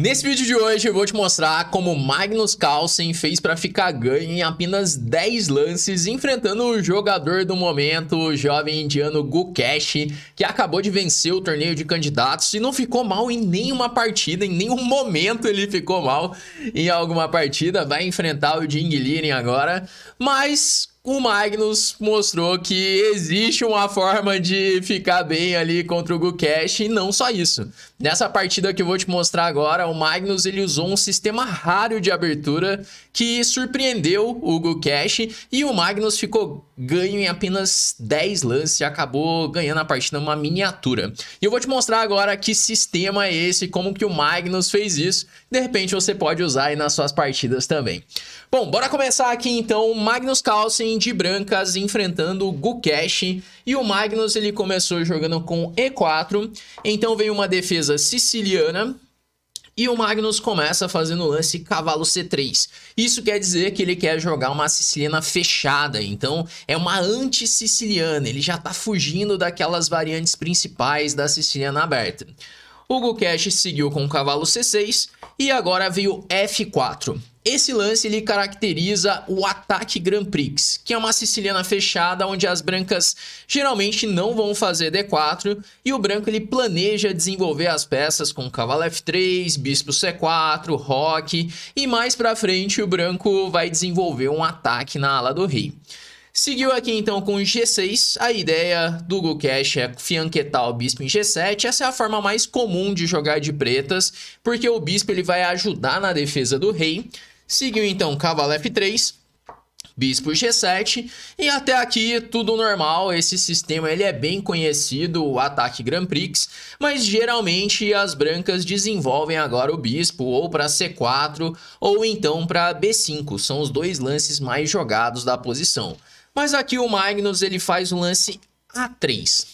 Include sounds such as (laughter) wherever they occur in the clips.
Nesse vídeo de hoje eu vou te mostrar como Magnus Carlsen fez para ficar ganho em apenas 10 lances enfrentando o jogador do momento, o jovem indiano Gukesh, que acabou de vencer o torneio de candidatos e não ficou mal em nenhuma partida, em nenhum momento ele ficou mal em alguma partida, vai enfrentar o Jing Liren agora, mas o Magnus mostrou que existe uma forma de ficar bem ali contra o Gukesh e não só isso. Nessa partida que eu vou te mostrar agora, o Magnus ele usou um sistema raro de abertura que surpreendeu o Gukesh e o Magnus ficou ganho em apenas 10 lances e acabou ganhando a partida uma miniatura. E eu vou te mostrar agora que sistema é esse, como que o Magnus fez isso. De repente você pode usar aí nas suas partidas também. Bom, bora começar aqui então, Magnus Carlsen de brancas enfrentando o Gukesh e o Magnus ele começou jogando com E4, então veio uma defesa siciliana e o Magnus começa fazendo o lance cavalo C3. Isso quer dizer que ele quer jogar uma siciliana fechada, então é uma anti-siciliana, ele já tá fugindo daquelas variantes principais da siciliana aberta. O Gukesh seguiu com o cavalo C6 e agora veio F4. Esse lance ele caracteriza o ataque Grand Prix, que é uma siciliana fechada onde as brancas geralmente não vão fazer D4 e o branco ele planeja desenvolver as peças com cavalo F3, bispo C4, roque e mais para frente o branco vai desenvolver um ataque na ala do rei. Seguiu aqui então com G6. A ideia do Gokesh é fianquetar o bispo em G7. Essa é a forma mais comum de jogar de pretas, porque o bispo ele vai ajudar na defesa do rei. Seguiu então cavalo F3, bispo G7 e até aqui tudo normal, esse sistema ele é bem conhecido, o ataque Grand Prix, mas geralmente as brancas desenvolvem agora o bispo ou para C4 ou então para B5, são os dois lances mais jogados da posição. Mas aqui o Magnus ele faz um lance A3.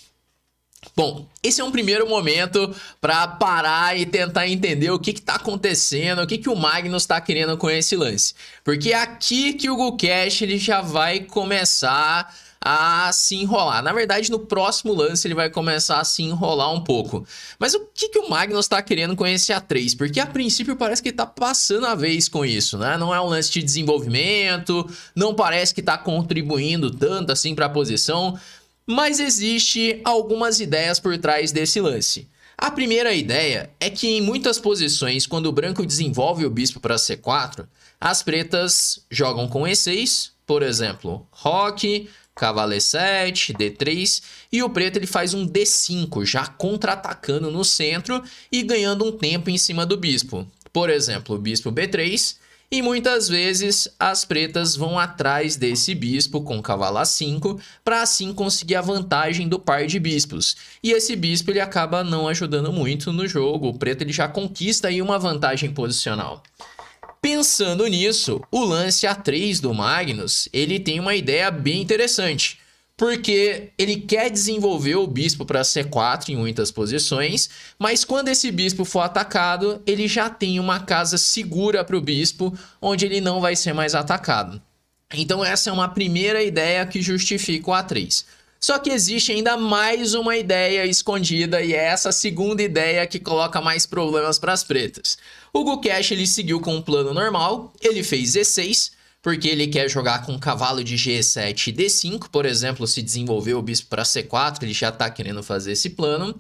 Bom, esse é um primeiro momento para parar e tentar entender o que está acontecendo, o que, que o Magnus está querendo com esse lance. Porque é aqui que o Gukesh ele já vai começar a se enrolar. Na verdade, no próximo lance ele vai começar a se enrolar um pouco. Mas o que, que o Magnus tá querendo com esse A3? Porque a princípio parece que ele tá passando a vez com isso, né? Não é um lance de desenvolvimento, não parece que tá contribuindo tanto assim para a posição, mas existe algumas ideias por trás desse lance. A primeira ideia é que em muitas posições, quando o branco desenvolve o bispo para C4, as pretas jogam com E6, por exemplo, roque, cavalo e7, d3 e o preto ele faz um d5, já contra-atacando no centro e ganhando um tempo em cima do bispo. Por exemplo, o bispo b3 e muitas vezes as pretas vão atrás desse bispo com cavalo a5 para assim conseguir a vantagem do par de bispos. E esse bispo ele acaba não ajudando muito no jogo, o preto ele já conquista aí uma vantagem posicional. Pensando nisso, o lance A3 do Magnus, ele tem uma ideia bem interessante, porque ele quer desenvolver o bispo para C4 em muitas posições, mas quando esse bispo for atacado, ele já tem uma casa segura para o bispo, onde ele não vai ser mais atacado. Então essa é uma primeira ideia que justifica o A3. Só que existe ainda mais uma ideia escondida e é essa segunda ideia que coloca mais problemas para as pretas. O Gukesh ele seguiu com um plano normal, ele fez E6, porque ele quer jogar com cavalo de G7 e D5, por exemplo, se desenvolver o bispo para C4, ele já está querendo fazer esse plano.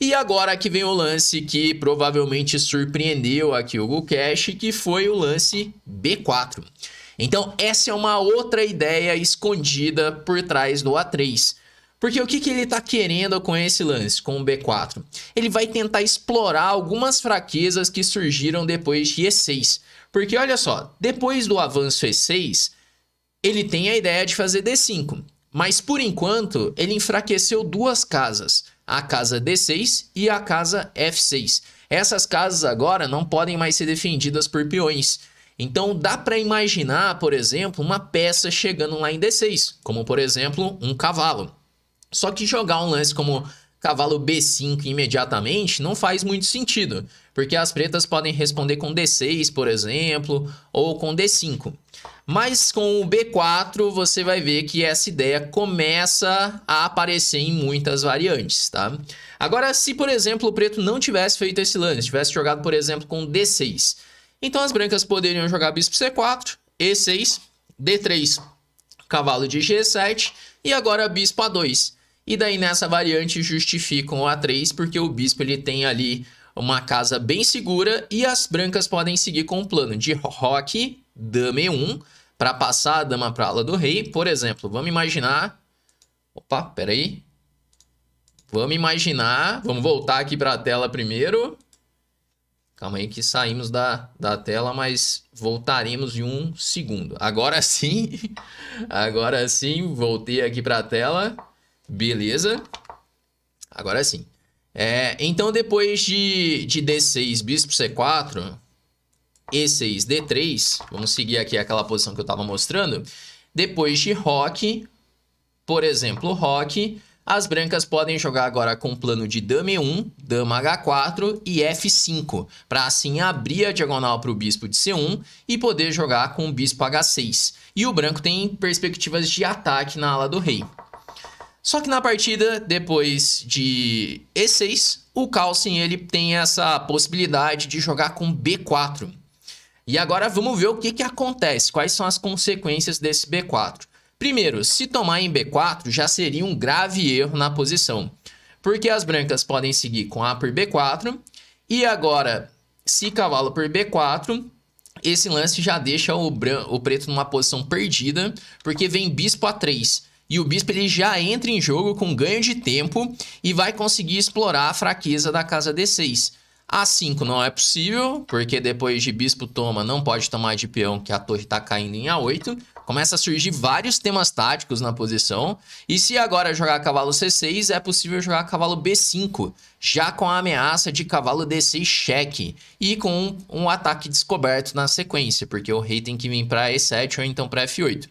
E agora que vem o lance que provavelmente surpreendeu aqui o Gukesh, que foi o lance B4. Então, essa é uma outra ideia escondida por trás do A3. Porque o que, que ele está querendo com esse lance, com o B4? Ele vai tentar explorar algumas fraquezas que surgiram depois de E6. Porque olha só, depois do avanço E6, ele tem a ideia de fazer D5. Mas por enquanto, ele enfraqueceu duas casas, a casa D6 e a casa F6. Essas casas agora não podem mais ser defendidas por peões. Então dá para imaginar, por exemplo, uma peça chegando lá em D6, como por exemplo um cavalo. Só que jogar um lance como cavalo B5 imediatamente não faz muito sentido, porque as pretas podem responder com D6, por exemplo, ou com D5. Mas com o B4 você vai ver que essa ideia começa a aparecer em muitas variantes, tá? Agora, se por exemplo o preto não tivesse feito esse lance, tivesse jogado por exemplo com D6, então as brancas poderiam jogar bispo c4, e6, d3, cavalo de g7 e agora bispo a2. E daí nessa variante justificam o a3 porque o bispo ele tem ali uma casa bem segura e as brancas podem seguir com o plano de roque, dama e1 para passar a dama para a ala do rei, por exemplo. Vamos imaginar... Opa, peraí. Vamos imaginar... Vamos voltar aqui para a tela primeiro. Calma aí que saímos da, da tela, mas voltaremos em um segundo. Agora sim, (laughs) agora sim, voltei aqui para a tela. Beleza. Agora sim. É, então, depois de, de D6, bispo C4, E6, D3, vamos seguir aqui aquela posição que eu estava mostrando. Depois de Rock, por exemplo, Rock, as brancas podem jogar agora com plano de dame 1, dama h4 e f5, para assim abrir a diagonal para o bispo de c1 e poder jogar com o bispo h6. E o branco tem perspectivas de ataque na ala do rei. Só que na partida, depois de e6, o Carlsen ele tem essa possibilidade de jogar com b4. E agora vamos ver o que, que acontece, quais são as consequências desse b4. Primeiro, se tomar em B4 já seria um grave erro na posição, porque as brancas podem seguir com A por B4, e agora, se cavalo por B4, esse lance já deixa o, branco, o preto numa posição perdida, porque vem bispo A3, e o bispo ele já entra em jogo com ganho de tempo e vai conseguir explorar a fraqueza da casa D6. A5 não é possível, porque depois de bispo toma, não pode tomar de peão, que a torre está caindo em A8. Começa a surgir vários temas táticos na posição. E se agora jogar cavalo C6, é possível jogar cavalo B5, já com a ameaça de cavalo D6 cheque e com um, um ataque descoberto na sequência, porque o rei tem que vir para E7 ou então para F8.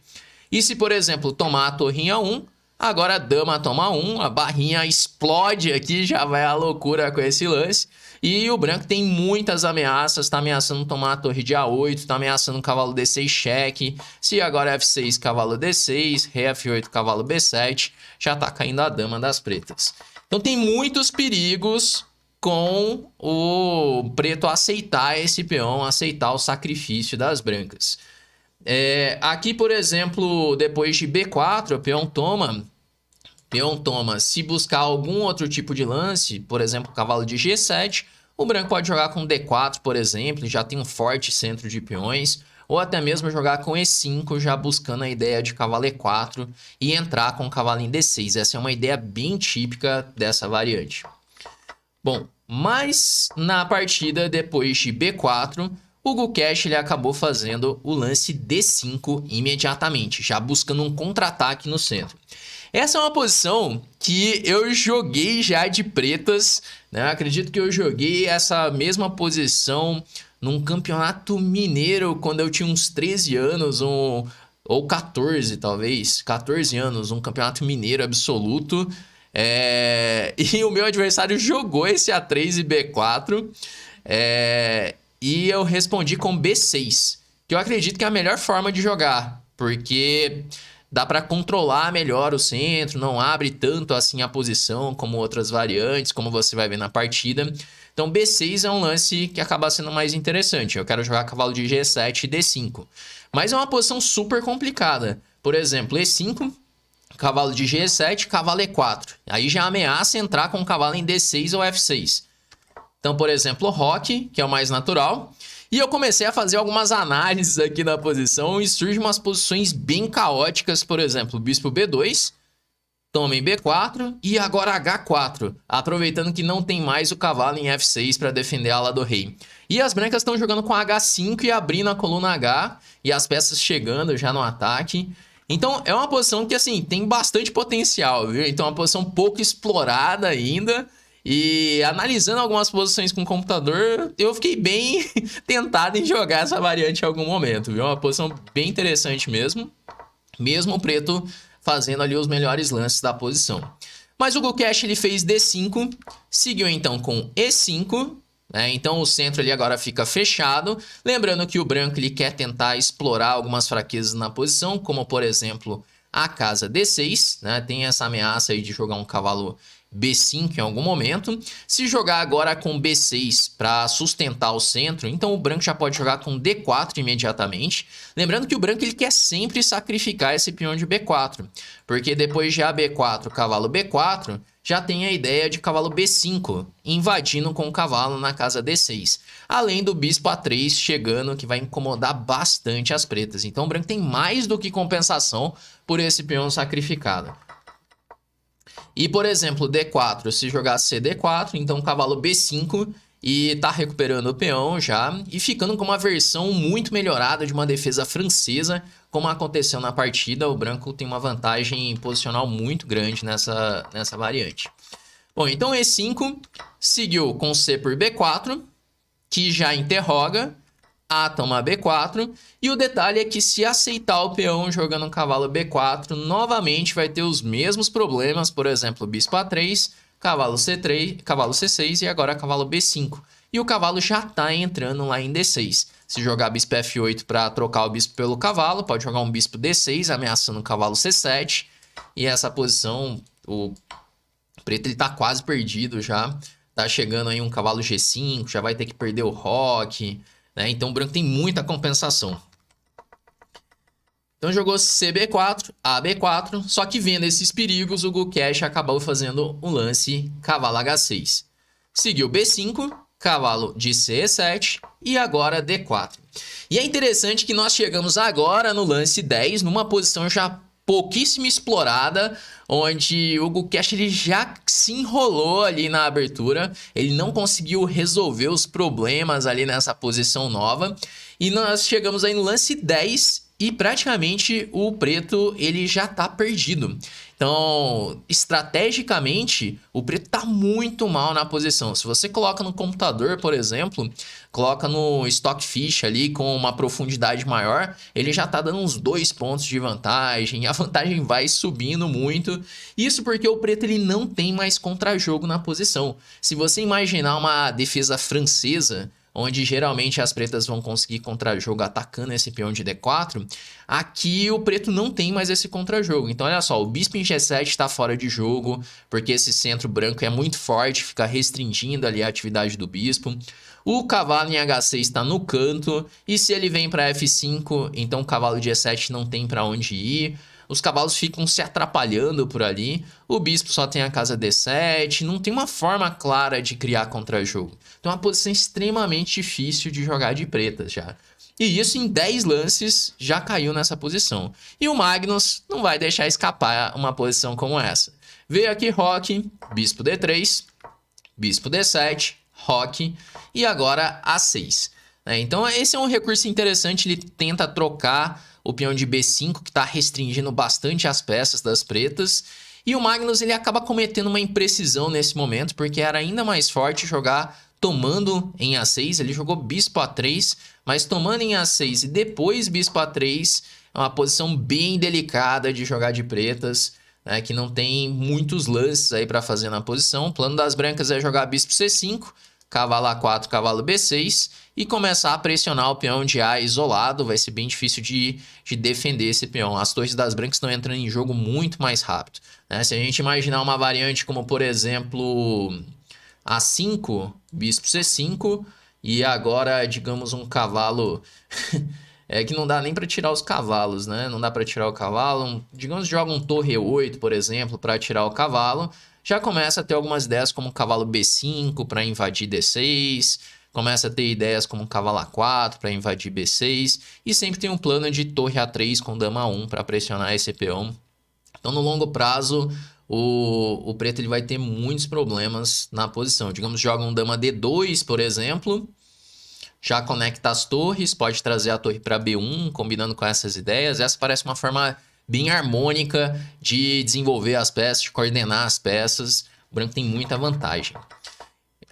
E se, por exemplo, tomar a torrinha 1, agora a dama toma 1, a barrinha explode aqui, já vai a loucura com esse lance. E o branco tem muitas ameaças, tá ameaçando tomar a torre de A8, tá ameaçando o cavalo D6 cheque. Se agora é F6, cavalo D6, rei F8, cavalo B7, já tá caindo a dama das pretas. Então tem muitos perigos com o preto aceitar esse peão, aceitar o sacrifício das brancas. É, aqui, por exemplo, depois de B4, o peão toma, peão toma. Se buscar algum outro tipo de lance, por exemplo, cavalo de G7, o branco pode jogar com D4, por exemplo, já tem um forte centro de peões, ou até mesmo jogar com E5, já buscando a ideia de cavalo E4 e entrar com cavalo em D6. Essa é uma ideia bem típica dessa variante. Bom, mas na partida depois de B4, o Gukesh ele acabou fazendo o lance D5 imediatamente, já buscando um contra-ataque no centro. Essa é uma posição que eu joguei já de pretas, né? Acredito que eu joguei essa mesma posição num campeonato mineiro quando eu tinha uns 13 anos, um, ou 14 talvez, 14 anos, um campeonato mineiro absoluto. É... (laughs) E o meu adversário jogou esse A3 e B4, é... e eu respondi com B6, que eu acredito que é a melhor forma de jogar, porque dá para controlar melhor o centro, não abre tanto assim a posição como outras variantes, como você vai ver na partida. Então B6 é um lance que acaba sendo mais interessante. Eu quero jogar cavalo de G7 e D5. Mas é uma posição super complicada. Por exemplo, E5, cavalo de G7, cavalo E4. Aí já ameaça entrar com o cavalo em D6 ou F6. Então, por exemplo, o Rock, que é o mais natural, e eu comecei a fazer algumas análises aqui na posição e surgem umas posições bem caóticas, por exemplo, bispo B2, toma em B4 e agora H4, aproveitando que não tem mais o cavalo em F6 para defender a ala do rei. E as brancas estão jogando com H5 e abrindo a coluna H e as peças chegando já no ataque. Então é uma posição que assim tem bastante potencial, viu? Então é uma posição pouco explorada ainda. E analisando algumas posições com o computador, eu fiquei bem (laughs) tentado em jogar essa variante em algum momento, viu? É uma posição bem interessante mesmo. Mesmo o preto fazendo ali os melhores lances da posição. Mas o Gukesh ele fez D5, seguiu então com E5, né? então o centro ali agora fica fechado. Lembrando que o branco ele quer tentar explorar algumas fraquezas na posição, como por exemplo a casa D6, né? Tem essa ameaça aí de jogar um cavalo B5 em algum momento. Se jogar agora com B6 para sustentar o centro, então o branco já pode jogar com D4 imediatamente. Lembrando que o branco ele quer sempre sacrificar esse peão de B4, porque depois de AB4, cavalo B4, já tem a ideia de cavalo B5, invadindo com o cavalo na casa D6. Além do bispo A3 chegando, que vai incomodar bastante as pretas. Então o branco tem mais do que compensação por esse peão sacrificado. E, por exemplo, D4, se jogar CD4, então cavalo B5 e tá recuperando o peão já e ficando com uma versão muito melhorada de uma defesa francesa, como aconteceu na partida, o branco tem uma vantagem posicional muito grande nessa, nessa variante. Bom, então E5 seguiu com C por B4, que já interroga a toma B4. E o detalhe é que se aceitar o peão jogando um cavalo B4, novamente vai ter os mesmos problemas, por exemplo, bispo A3, cavalo C3, cavalo C6 e agora cavalo B5. E o cavalo já está entrando lá em D6. Se jogar bispo F8 para trocar o bispo pelo cavalo, pode jogar um bispo D6 ameaçando o cavalo C7. E essa posição, o preto ele tá quase perdido já. Tá chegando aí um cavalo G5, já vai ter que perder o rock. Né? Então o branco tem muita compensação. Então jogou CB4, AB4, só que vendo esses perigos, o Gukesh acabou fazendo um lance cavalo H6. Seguiu B5, cavalo de C7 e agora D4. E é interessante que nós chegamos agora no lance 10, numa posição já pouquíssimo explorada, onde o Hugo Cash ele já se enrolou ali na abertura, ele não conseguiu resolver os problemas ali nessa posição nova, e nós chegamos aí no lance 10, e praticamente o preto ele já está perdido. Então, estrategicamente, o preto está muito mal na posição. Se você coloca no computador, por exemplo, coloca no Stockfish ali com uma profundidade maior, ele já está dando uns dois pontos de vantagem, (laughs) a vantagem vai subindo muito. Isso porque o preto ele não tem mais contra-jogo na posição. Se você imaginar uma defesa francesa, onde geralmente as pretas vão conseguir contra-jogo atacando esse peão de D4, aqui o preto não tem mais esse contra-jogo. Então, olha só, o bispo em G7 está fora de jogo, porque esse centro branco é muito forte, fica restringindo ali a atividade do bispo. O cavalo em H6 está no canto, e se ele vem para F5, então o cavalo de E7 não tem para onde ir os cavalos ficam se atrapalhando por ali, o bispo só tem a casa D7, não tem uma forma clara de criar contra-jogo. Então é uma posição extremamente difícil de jogar de pretas já. E isso em 10 lances já caiu nessa posição. E o Magnus não vai deixar escapar uma posição como essa. Veio aqui Rock, bispo D3, bispo D7, Rock e agora A6. É, então esse é um recurso interessante, ele tenta trocar o peão de B5, que está restringindo bastante as peças das pretas. E o Magnus ele acaba cometendo uma imprecisão nesse momento, porque era ainda mais forte jogar tomando em A6. Ele jogou bispo A3, mas tomando em A6 e depois bispo A3 é uma posição bem delicada de jogar de pretas. Né, que não tem muitos lances aí para fazer na posição. O plano das brancas é jogar bispo C5, cavalo A4, cavalo B6 e começar a pressionar o peão de A isolado, vai ser bem difícil de, de defender esse peão. As torres das brancas estão entrando em jogo muito mais rápido. Né? Se a gente imaginar uma variante como, por exemplo, A5, bispo C5, e agora, digamos, um cavalo... (laughs) é que não dá nem para tirar os cavalos, né? Não dá para tirar o cavalo. Um, digamos, joga um torre E8, por exemplo, para tirar o cavalo. Já começa a ter algumas ideias como cavalo B5 para invadir D6 começa a ter ideias como cavalo A4 para invadir B6 e sempre tem um plano de torre A3 com dama 1 para pressionar esse peão. Então no longo prazo o, o preto ele vai ter muitos problemas na posição. Digamos, joga um dama D2, por exemplo, já conecta as torres, pode trazer a torre para B1, combinando com essas ideias. Essa parece uma forma bem harmônica de desenvolver as peças, de coordenar as peças. O branco tem muita vantagem.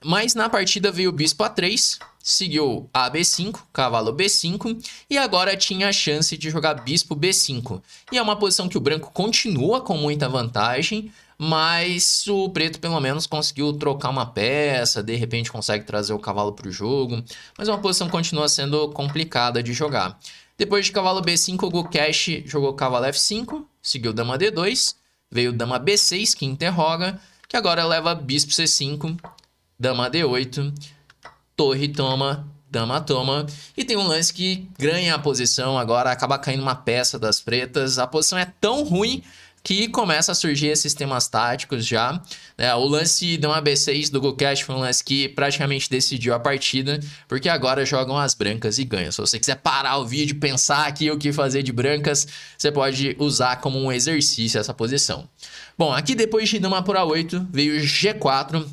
Mas na partida veio o bispo A3, seguiu a B5, cavalo B5, e agora tinha a chance de jogar bispo B5. E é uma posição que o branco continua com muita vantagem, mas o preto pelo menos conseguiu trocar uma peça, de repente consegue trazer o cavalo para o jogo, mas é uma posição continua sendo complicada de jogar. Depois de cavalo B5, o Gukesh jogou cavalo F5, seguiu dama D2, veio dama B6, que interroga, que agora leva bispo C5 dama D8, torre toma, dama toma. E tem um lance que ganha a posição agora, acaba caindo uma peça das pretas. A posição é tão ruim que começa a surgir esses temas táticos já. É, o lance dama B6 do Gukesh foi um lance que praticamente decidiu a partida, porque agora jogam as brancas e ganham. Se você quiser parar o vídeo e pensar aqui o que fazer de brancas, você pode usar como um exercício essa posição. Bom, aqui depois de dama por A8, veio G4,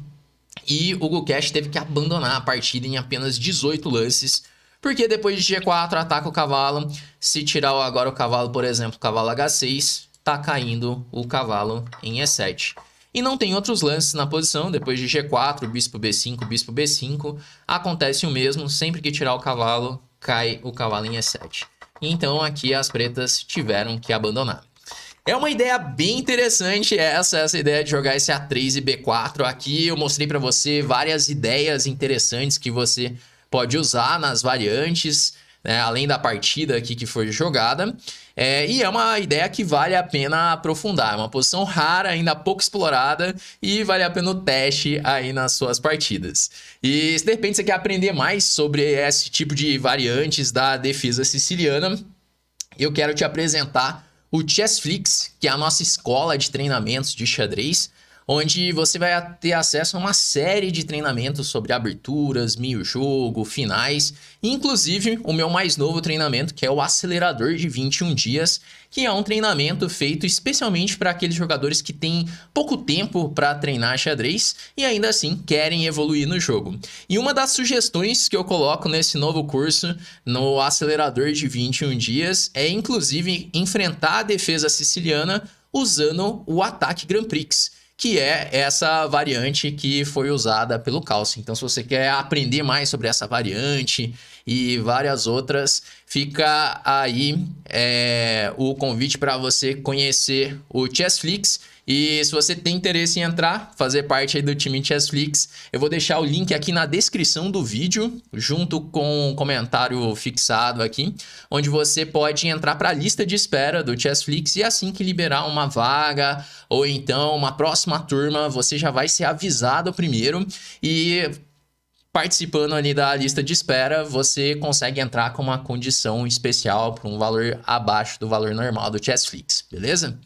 e o Gukesh teve que abandonar a partida em apenas 18 lances, porque depois de G4 ataca o cavalo. Se tirar agora o cavalo, por exemplo, cavalo H6, tá caindo o cavalo em E7. E não tem outros lances na posição, depois de G4, bispo B5, bispo B5, acontece o mesmo, sempre que tirar o cavalo, cai o cavalo em E7. Então aqui as pretas tiveram que abandonar. É uma ideia bem interessante essa, essa ideia de jogar esse A3 e B4 aqui. Eu mostrei para você várias ideias interessantes que você pode usar nas variantes, né? além da partida aqui que foi jogada. É, e é uma ideia que vale a pena aprofundar. É uma posição rara, ainda pouco explorada, e vale a pena o teste aí nas suas partidas. E se de repente você quer aprender mais sobre esse tipo de variantes da defesa siciliana, eu quero te apresentar o Chessflix, que é a nossa escola de treinamentos de xadrez, onde você vai ter acesso a uma série de treinamentos sobre aberturas, meio-jogo, finais, inclusive o meu mais novo treinamento, que é o Acelerador de 21 Dias, que é um treinamento feito especialmente para aqueles jogadores que têm pouco tempo para treinar xadrez e ainda assim querem evoluir no jogo. E uma das sugestões que eu coloco nesse novo curso, no Acelerador de 21 Dias, é inclusive enfrentar a defesa siciliana usando o ataque Grand Prix que é essa variante que foi usada pelo Calcio. Então, se você quer aprender mais sobre essa variante e várias outras, fica aí é, o convite para você conhecer o Chessflix e se você tem interesse em entrar, fazer parte aí do time Chessflix, eu vou deixar o link aqui na descrição do vídeo, junto com um comentário fixado aqui, onde você pode entrar para a lista de espera do Chessflix e assim que liberar uma vaga ou então uma próxima turma, você já vai ser avisado primeiro e participando ali da lista de espera, você consegue entrar com uma condição especial por um valor abaixo do valor normal do Chessflix, beleza?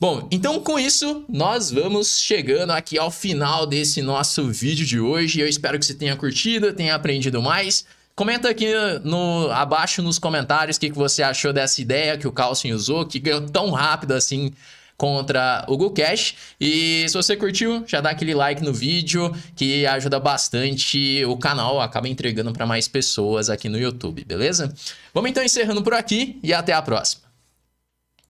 Bom, então com isso, nós vamos chegando aqui ao final desse nosso vídeo de hoje. Eu espero que você tenha curtido, tenha aprendido mais. Comenta aqui no, abaixo nos comentários o que, que você achou dessa ideia que o Carlson usou, que ganhou tão rápido assim contra o GoCash. E se você curtiu, já dá aquele like no vídeo que ajuda bastante o canal, acaba entregando para mais pessoas aqui no YouTube, beleza? Vamos então encerrando por aqui e até a próxima.